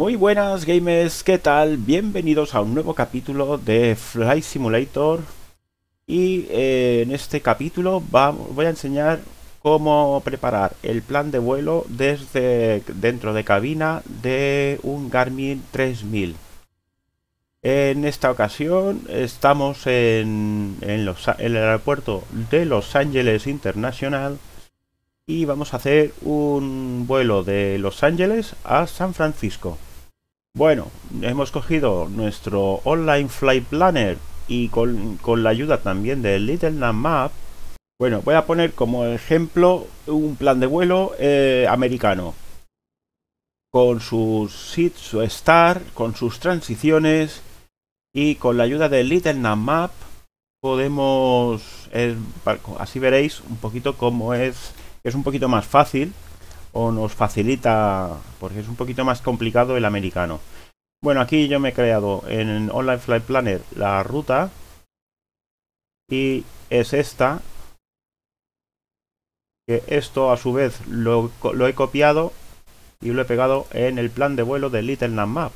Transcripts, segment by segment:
Muy buenas gamers, ¿qué tal? Bienvenidos a un nuevo capítulo de Fly Simulator y eh, en este capítulo voy a enseñar cómo preparar el plan de vuelo desde dentro de cabina de un Garmin 3000. En esta ocasión estamos en, el aeropuerto de Los Ángeles International y vamos a hacer un vuelo de Los Ángeles a San Francisco. Bueno, hemos cogido nuestro Online Flight Planner y con, la ayuda también de Little Map. Bueno, voy a poner como ejemplo un plan de vuelo eh, americano. Con sus seats su star, con sus transiciones y con la ayuda de Little Map podemos, eh, así veréis un poquito cómo es, es un poquito más fácil o nos facilita, porque es un poquito más complicado el americano. Bueno, aquí yo me he creado en Online Flight Planner la ruta y es esta. Que esto a su vez lo, he copiado y lo he pegado en el plan de vuelo de Little Nam Map.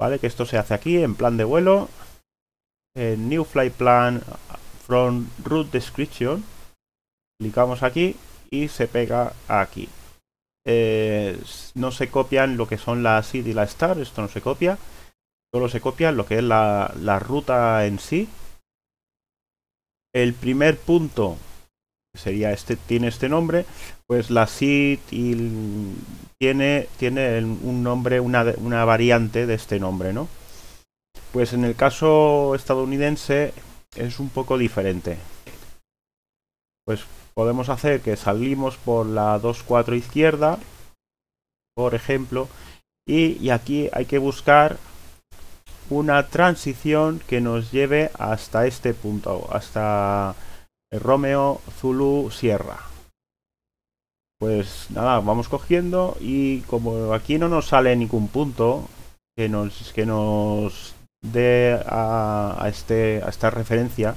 Vale, que esto se hace aquí en plan de vuelo, en New Flight Plan from Route Description. Clicamos aquí y se pega aquí. Eh, no se copian lo que son la seed y la star, esto no se copia. Solo se copia lo que es la, la ruta en sí. El primer punto sería este tiene este nombre pues la seed y tiene tiene un nombre una, una, variante de este nombre no pues en el caso estadounidense es un poco diferente pues podemos hacer que salimos por la 24 izquierda, por ejemplo, y, aquí hay que buscar una transición que nos lleve hasta este punto, hasta eh, Romeo Zulu Sierra. Pues nada, vamos cogiendo y como aquí no nos sale ningún punto que nos, que nos dé este, a esta referencia,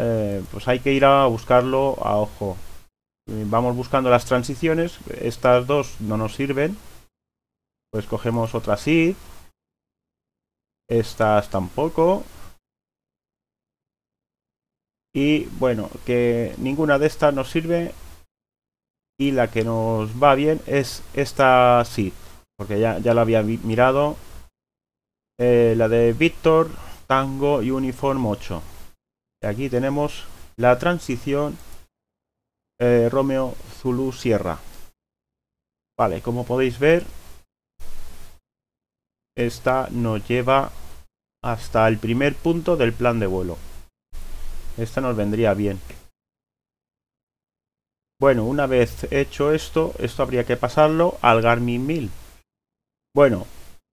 eh, pues hay que ir a buscarlo a ojo. Eh, vamos buscando las transiciones, estas dos no nos sirven, pues cogemos otra así, estas tampoco, y bueno, que ninguna de estas nos sirve, y la que nos va bien es esta sí, porque ya, la había mirado, eh, la de Víctor Tango Uniform 8. Aquí tenemos la transición eh, Romeo Zulu Sierra. Vale, como podéis ver, esta nos lleva hasta el primer punto del plan de vuelo. Esta nos vendría bien. Bueno, una vez hecho esto, esto habría que pasarlo al Garmin 1000. Bueno,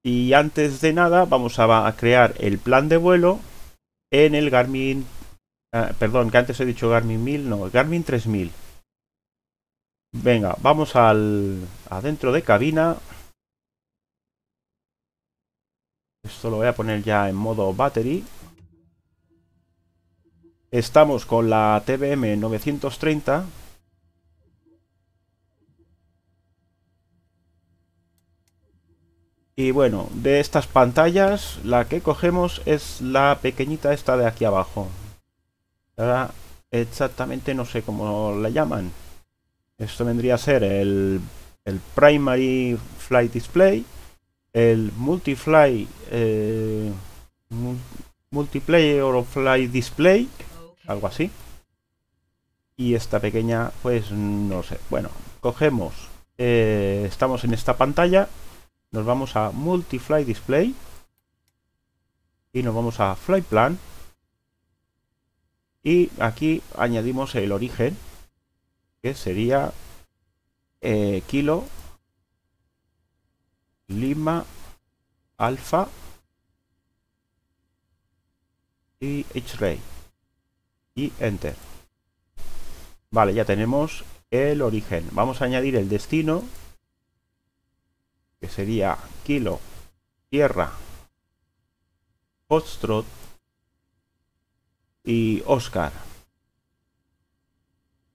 y antes de nada vamos a crear el plan de vuelo en el Garmin Ah, perdón, que antes he dicho Garmin 1000, no, Garmin 3000. Venga, vamos al adentro de cabina. Esto lo voy a poner ya en modo battery. Estamos con la TBM 930. Y bueno, de estas pantallas, la que cogemos es la pequeñita esta de aquí abajo, Ahora exactamente no sé cómo la llaman. Esto vendría a ser el, el Primary Flight Display, el Multifly, eh, Multiplayer or Flight Display, algo así. Y esta pequeña, pues no sé. Bueno, cogemos, eh, estamos en esta pantalla, nos vamos a fly Display y nos vamos a Flight Plan y aquí añadimos el origen que sería eh, kilo lima alfa y h-ray y enter vale ya tenemos el origen vamos a añadir el destino que sería kilo tierra postro y Oscar.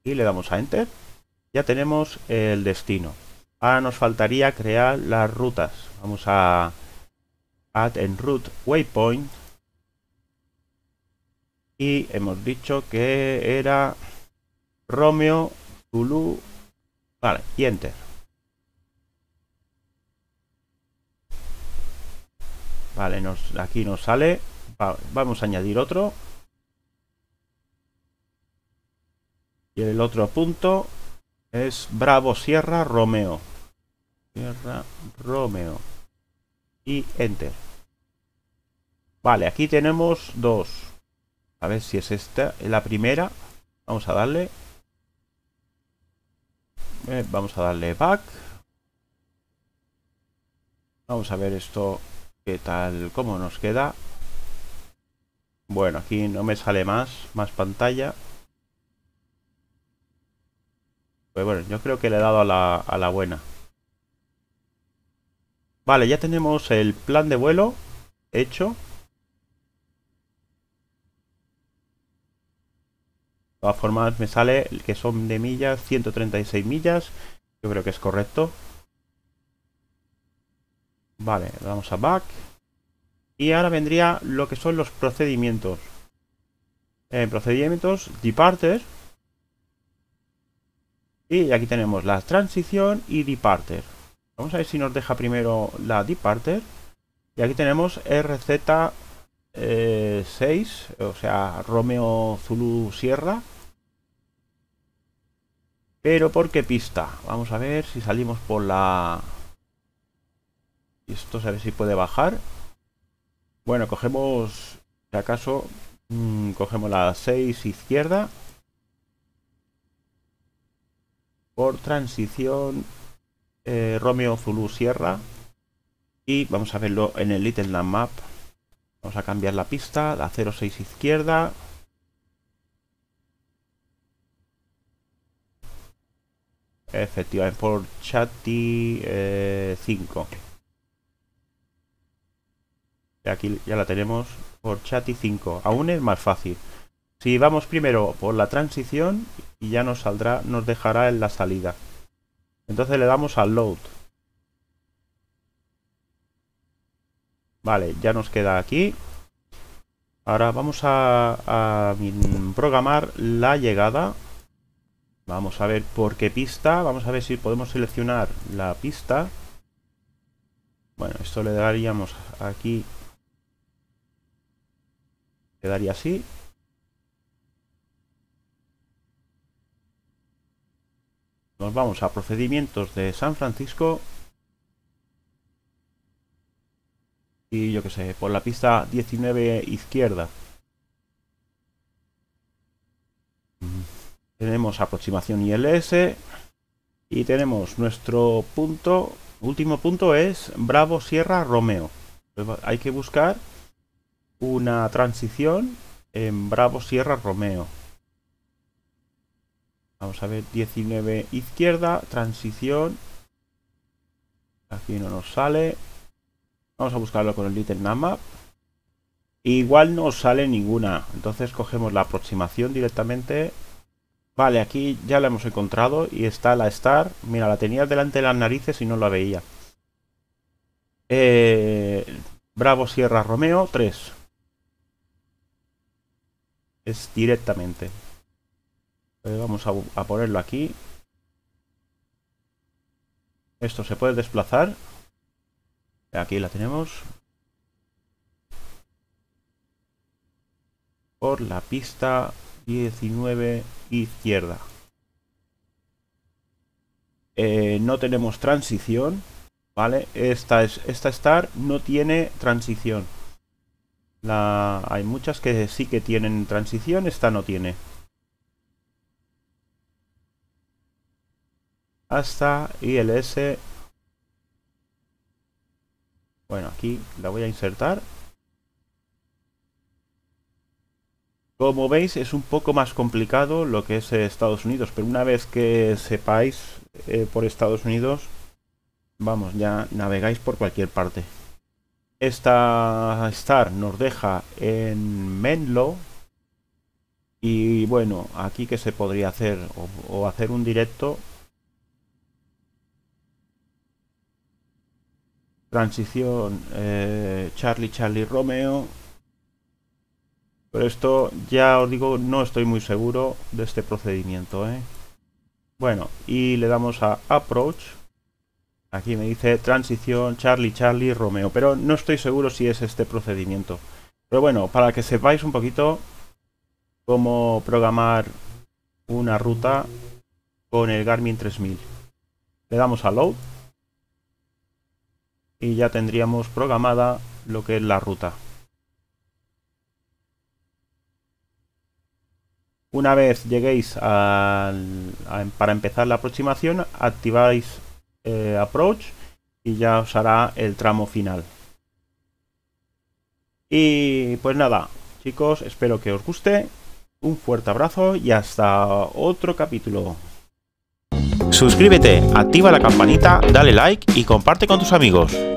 Y le damos a Enter. Ya tenemos el destino. Ahora nos faltaría crear las rutas. Vamos a Add en Route Waypoint. Y hemos dicho que era Romeo, Zulu. Vale, y Enter. Vale, nos, aquí nos sale. vamos a añadir otro. Y el otro punto es Bravo Sierra Romeo. Sierra Romeo. Y Enter. Vale, aquí tenemos dos. A ver si es esta. La primera. Vamos a darle. Eh, vamos a darle back. Vamos a ver esto. ¿Qué tal? ¿Cómo nos queda? Bueno, aquí no me sale más. Más pantalla. bueno, yo creo que le he dado a la, buena. Vale, ya tenemos el plan de vuelo hecho. De todas formas me sale que son de millas, 136 millas. Yo creo que es correcto. Vale, vamos a back. Y ahora vendría lo que son los procedimientos. procedimientos, departes y aquí tenemos la transición y departer. Vamos a ver si nos deja primero la departer. Y aquí tenemos RZ6, eh, o sea, Romeo Zulu Sierra. Pero ¿por qué pista? Vamos a ver si salimos por la... Esto a ver si puede bajar. Bueno, cogemos, si acaso, mm, cogemos la 6 izquierda por transición eh, Romeo Zulu Sierra. Y vamos a verlo en el Little Land Map. Vamos a cambiar la pista, la 06 izquierda. Efectivamente, por Chati eh, 5. Aquí ya la tenemos por Chati 5. Aún es más fácil. Si vamos primero por la transición y ya nos saldrá, nos dejará en la salida. Entonces le damos al load. Vale, ya nos queda aquí. Ahora vamos a, a programar la llegada. Vamos a ver por qué pista. Vamos a ver si podemos seleccionar la pista. Bueno, esto le daríamos aquí. Quedaría así. Nos vamos a procedimientos de San Francisco. Y yo que sé, por la pista 19 izquierda. Mm. Tenemos aproximación ILS. Y tenemos nuestro punto, último punto es Bravo Sierra Romeo. Hay que buscar una transición en Bravo Sierra Romeo. Vamos a ver, 19 izquierda, transición. Aquí no nos sale. Vamos a buscarlo con el Little Map. Igual no sale ninguna. Entonces cogemos la aproximación directamente. Vale, aquí ya la hemos encontrado y está la Star. Mira, la tenía delante de las narices y no la veía. Eh, Bravo Sierra Romeo 3. Es directamente vamos a, ponerlo aquí. Esto se puede desplazar. Aquí la tenemos. Por la pista 19 izquierda. Eh, no tenemos transición, ¿vale? Esta, esta Star no tiene transición. hay muchas que sí que tienen transición, esta no tiene. hasta ILS. Bueno, aquí la voy a insertar. Como veis es un poco más complicado lo que es Estados Unidos, pero una vez que sepáis eh, por Estados Unidos, vamos, ya navegáis por cualquier parte. Esta Star nos deja en Menlo, y bueno, aquí que se podría hacer o, hacer un directo transición eh, Charlie Charlie Romeo. Pero esto ya os digo, no estoy muy seguro de este procedimiento. ¿eh? Bueno, y le damos a Approach. Aquí me dice transición Charlie Charlie Romeo, pero no estoy seguro si es este procedimiento. Pero bueno, para que sepáis un poquito cómo programar una ruta con el Garmin 3000. Le damos a Load y ya tendríamos programada lo que es la ruta. Una vez lleguéis al, para empezar la aproximación, activáis eh, Approach y ya os hará el tramo final. Y pues nada, chicos, espero que os guste. Un fuerte abrazo y hasta otro capítulo. Suscríbete, activa la campanita, dale like y comparte con tus amigos.